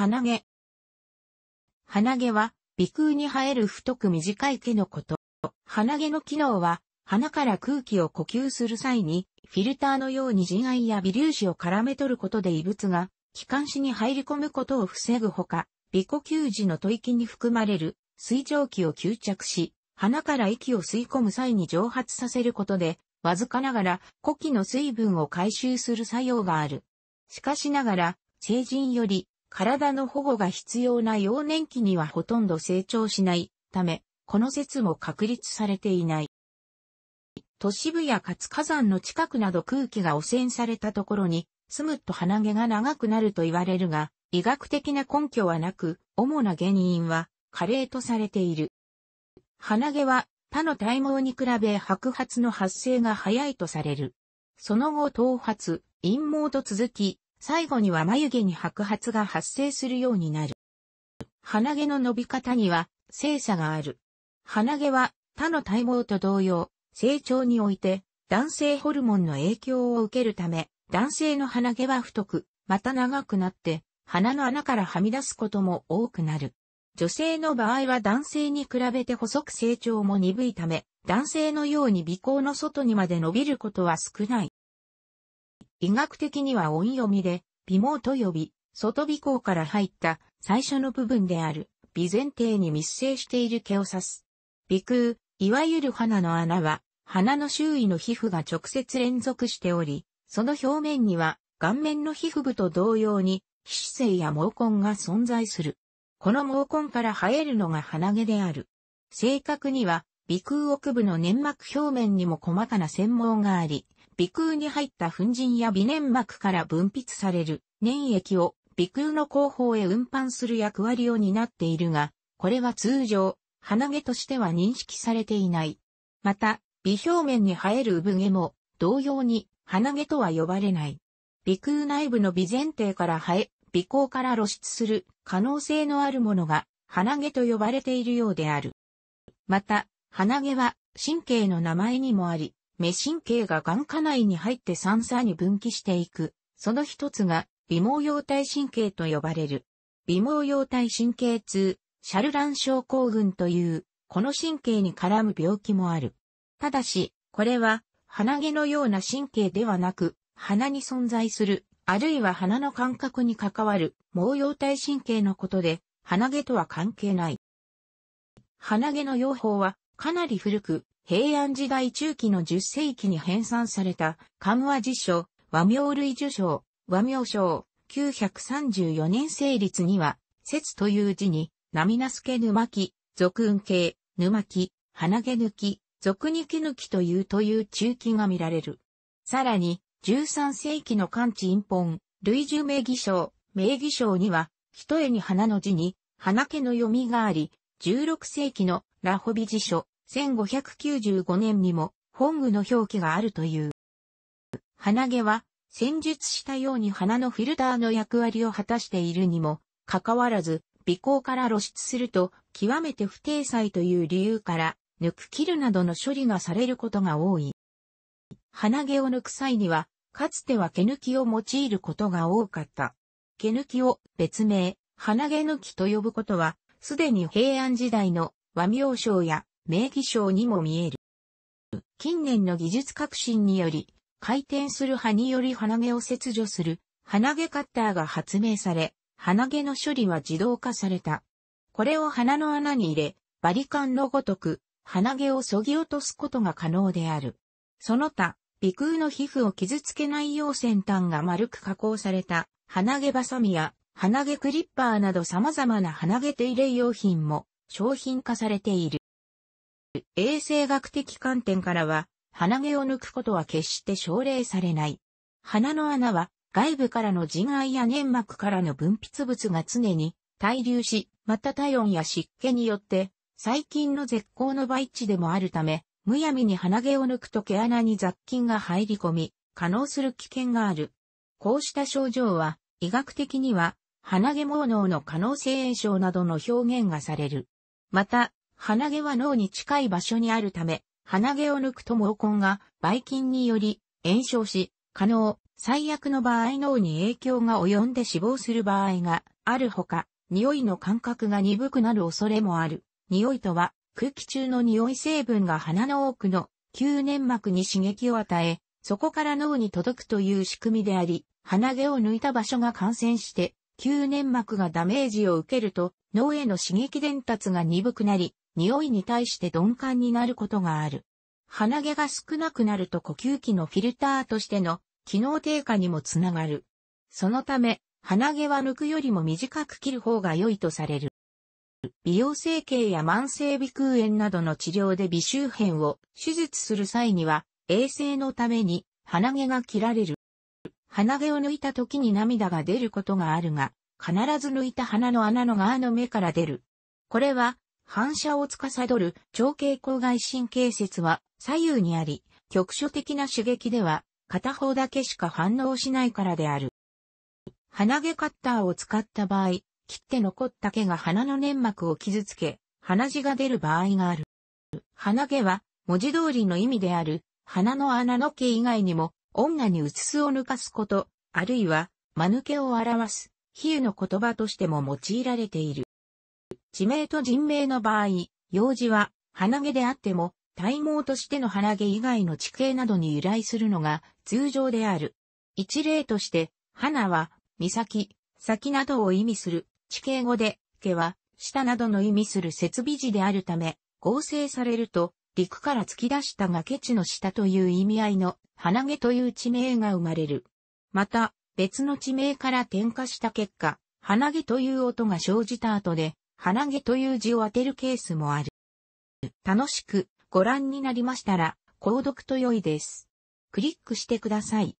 鼻毛。鼻毛は、鼻腔に生える太く短い毛のこと。鼻毛の機能は、鼻から空気を呼吸する際に、フィルターのように塵愛や微粒子を絡め取ることで異物が、気管支に入り込むことを防ぐほか、鼻呼吸時の吐息に含まれる水蒸気を吸着し、鼻から息を吸い込む際に蒸発させることで、わずかながら呼気の水分を回収する作用がある。しかしながら、成人より体の保護が必要な幼年期にはほとんど成長しないため、この説も確立されていない。都市部や活火山の近くなど空気が汚染されたところに住むと鼻毛が長くなると言われるが、医学的な根拠はなく、主な原因は加齢とされている。鼻毛は他の体毛に比べ白髪の発生が早いとされる。その後頭髪、陰毛と続き、最後には眉毛に白髪が発生するようになる。鼻毛の伸び方には性差がある。鼻毛は他の体毛と同様、成長において男性ホルモンの影響を受けるため、男性の鼻毛は太く、また長くなって、鼻の穴からはみ出すことも多くなる。女性の場合は男性に比べて細く成長も鈍いため、男性のように鼻孔の外にまで伸びることは少ない。医学的には音読みで、微毛と呼び、外鼻孔から入った最初の部分である、微前提に密生している毛を指す。鼻腔、いわゆる鼻の穴は、鼻の周囲の皮膚が直接連続しており、その表面には、顔面の皮膚部と同様に、皮脂性や毛根が存在する。この毛根から生えるのが鼻毛である。正確には、鼻腔奥部の粘膜表面にも細かな繊毛があり、鼻腔に入った粉塵や微粘膜から分泌される粘液を鼻腔の後方へ運搬する役割を担っているが、これは通常、鼻毛としては認識されていない。また、鼻表面に生える産毛も、同様に鼻毛とは呼ばれない。鼻腔内部の微前提から生え、鼻孔から露出する可能性のあるものが鼻毛と呼ばれているようである。また、鼻毛は神経の名前にもあり、目神経が眼下内に入って三叉に分岐していく。その一つが、微毛様体神経と呼ばれる。微毛様体神経痛、シャルラン症候群という、この神経に絡む病気もある。ただし、これは、鼻毛のような神経ではなく、鼻に存在する、あるいは鼻の感覚に関わる、毛様体神経のことで、鼻毛とは関係ない。鼻毛の用法は、かなり古く、平安時代中期の10世紀に編纂された漢和辞書、和名類受章、和名章、934年成立には、節という字に、波なすけぬま俗運慶、沼木、き、鼻毛抜き、俗にき抜きというという中期が見られる。さらに、13世紀の漢地陰本、類受名義章、名義章には、一重に花の字に、花毛の読みがあり、16世紀のラホビ辞書、1595年にも本具の表記があるという。鼻毛は、戦術したように鼻のフィルターの役割を果たしているにも、かかわらず、鼻孔から露出すると、極めて不定裁という理由から、抜く切るなどの処理がされることが多い。鼻毛を抜く際には、かつては毛抜きを用いることが多かった。毛抜きを別名、鼻毛抜きと呼ぶことは、すでに平安時代の和名称や名義賞にも見える。近年の技術革新により、回転する刃により鼻毛を切除する、鼻毛カッターが発明され、鼻毛の処理は自動化された。これを鼻の穴に入れ、バリカンのごとく、鼻毛を削ぎ落とすことが可能である。その他、鼻腔の皮膚を傷つけないよう先端が丸く加工された、鼻毛バサミや、鼻毛クリッパーなど様々な鼻毛手入れ用品も商品化されている。衛生学的観点からは、鼻毛を抜くことは決して奨励されない。鼻の穴は外部からの人愛や粘膜からの分泌物が常に滞留し、また体温や湿気によって細菌の絶好の培地でもあるため、むやみに鼻毛を抜くと毛穴に雑菌が入り込み、可能する危険がある。こうした症状は、医学的には、鼻毛毛脳の可能性炎症などの表現がされる。また、鼻毛は脳に近い場所にあるため、鼻毛を抜くと毛根が、バキ菌により、炎症し、可能、最悪の場合脳に影響が及んで死亡する場合があるほか、匂いの感覚が鈍くなる恐れもある。匂いとは、空気中の匂い成分が鼻の多くの吸粘膜に刺激を与え、そこから脳に届くという仕組みであり、鼻毛を抜いた場所が感染して、吸粘膜がダメージを受けると、脳への刺激伝達が鈍くなり、匂いに対して鈍感になることがある。鼻毛が少なくなると呼吸器のフィルターとしての機能低下にもつながる。そのため、鼻毛は抜くよりも短く切る方が良いとされる。美容整形や慢性鼻腔炎などの治療で微周辺を手術する際には、衛生のために鼻毛が切られる。鼻毛を抜いた時に涙が出ることがあるが、必ず抜いた鼻の穴の側の目から出る。これは反射を司る長径口外神経節は左右にあり、局所的な刺激では片方だけしか反応しないからである。鼻毛カッターを使った場合、切って残った毛が鼻の粘膜を傷つけ、鼻血が出る場合がある。鼻毛は文字通りの意味である鼻の穴の毛以外にも女にうつすを抜かすこと、あるいは間抜けを表す比喩の言葉としても用いられている。地名と人名の場合、用事は鼻毛であっても、体毛としての鼻毛以外の地形などに由来するのが通常である。一例として、花は、岬、先などを意味する地形語で、毛は、下などの意味する設備字であるため、合成されると、陸から突き出した崖地の下という意味合いの、花毛という地名が生まれる。また、別の地名から点火した結果、花毛という音が生じた後で、鼻毛という字を当てるケースもある。楽しくご覧になりましたら、購読と良いです。クリックしてください。